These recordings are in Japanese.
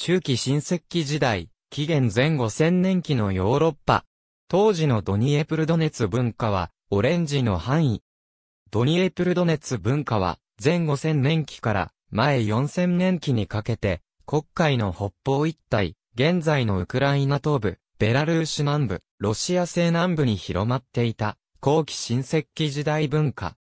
中期新石器時代、紀元前5000年期のヨーロッパ。当時のドニエプルドネツ文化は、オレンジの範囲。ドニエプルドネツ文化は、前5000年期から前4000年期にかけて、黒海の北方一帯、現在のウクライナ東部、ベラルーシ南部、ロシア西南部に広まっていた、後期新石器時代文化。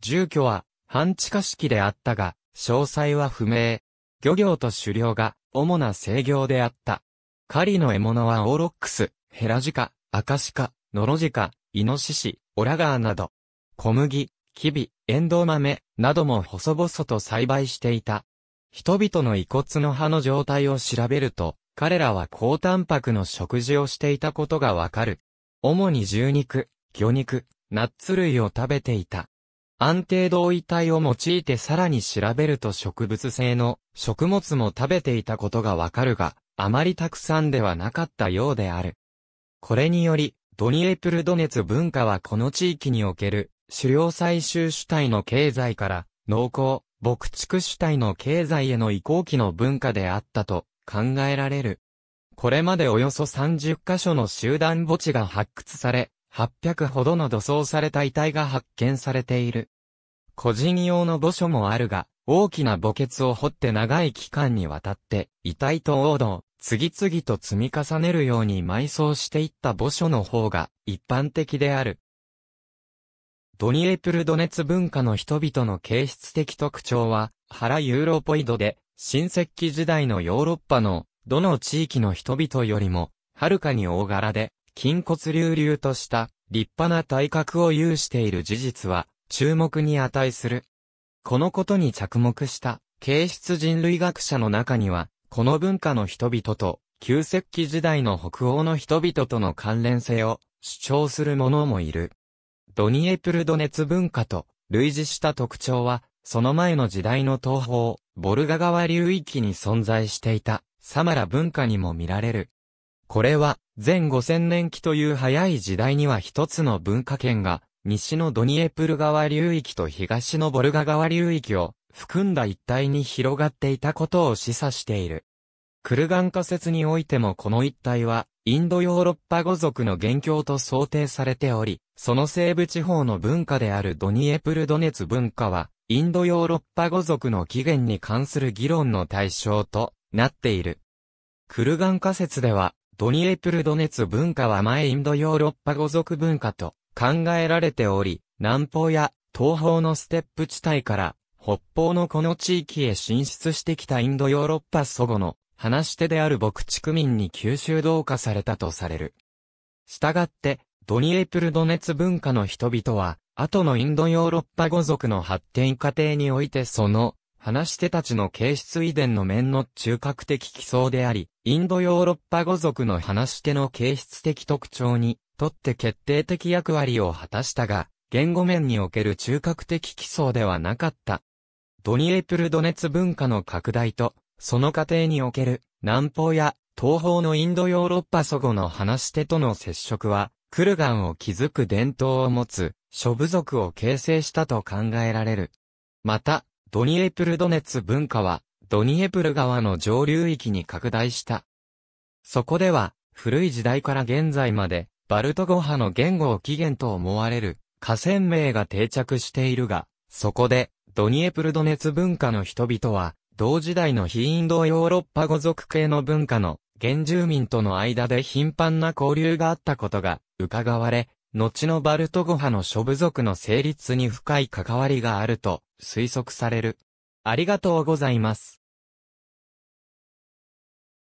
住居は、半地下式であったが、詳細は不明。漁業と狩猟が主な制御であった。狩りの獲物はオーロックス、ヘラジカ、アカシカ、ノロジカ、イノシシ、オラガーなど、小麦、キビ、エンドウ豆、なども細々と栽培していた。人々の遺骨の葉の状態を調べると、彼らは高タンパクの食事をしていたことがわかる。主に獣肉、魚肉、ナッツ類を食べていた。安定同位体を用いてさらに調べると植物性の食物も食べていたことがわかるが、あまりたくさんではなかったようである。これにより、ドニエプルドネツ文化はこの地域における狩猟採集主体の経済から農耕、牧畜主体の経済への移行期の文化であったと考えられる。これまでおよそ30カ所の集団墓地が発掘され、800ほどの土葬された遺体が発見されている。個人用の墓所もあるが、大きな墓穴を掘って長い期間にわたって、遺体と王道、次々と積み重ねるように埋葬していった墓所の方が一般的である。ドニエプルドネツ文化の人々の形質的特徴は、原ユーロポイドで、新石器時代のヨーロッパの、どの地域の人々よりも、はるかに大柄で、筋骨隆々とした、立派な体格を有している事実は、注目に値する。このことに着目した、形質人類学者の中には、この文化の人々と、旧石器時代の北欧の人々との関連性を主張する者もいる。ドニエプルドネツ文化と類似した特徴は、その前の時代の東方、ボルガ川流域に存在していた、サマラ文化にも見られる。これは、前5000年期という早い時代には一つの文化圏が西のドニエプル川流域と東のボルガ川流域を含んだ一帯に広がっていたことを示唆している。クルガン仮説においてもこの一帯は、インドヨーロッパ語族の元凶と想定されており、その西部地方の文化であるドニエプルドネツ文化は、インドヨーロッパ語族の起源に関する議論の対象となっている。クルガン仮説では、ドニエプルドネツ文化は前インドヨーロッパ語族文化と考えられており、南方や東方のステップ地帯から北方のこの地域へ進出してきたインドヨーロッパ祖語の話し手である牧畜民に吸収同化されたとされる。したがって、ドニエプルドネツ文化の人々は、後のインドヨーロッパ語族の発展過程においてその、話し手たちの形質遺伝の面の中核的基礎であり、インドヨーロッパ語族の話し手の形質的特徴にとって決定的役割を果たしたが、言語面における中核的基礎ではなかった。ドニエプルドネツ文化の拡大と、その過程における南方や東方のインドヨーロッパ祖語の話し手との接触は、クルガンを築く伝統を持つ諸部族を形成したと考えられる。また、ドニエプルドネツ文化は、ドニエプル川の上流域に拡大した。そこでは、古い時代から現在まで、バルト語派の言語を起源と思われる河川名が定着しているが、そこで、ドニエプルドネツ文化の人々は、同時代の非インドヨーロッパ語族系の文化の原住民との間で頻繁な交流があったことが伺われ、後のバルト語派の諸部族の成立に深い関わりがあると推測される。ありがとうございます。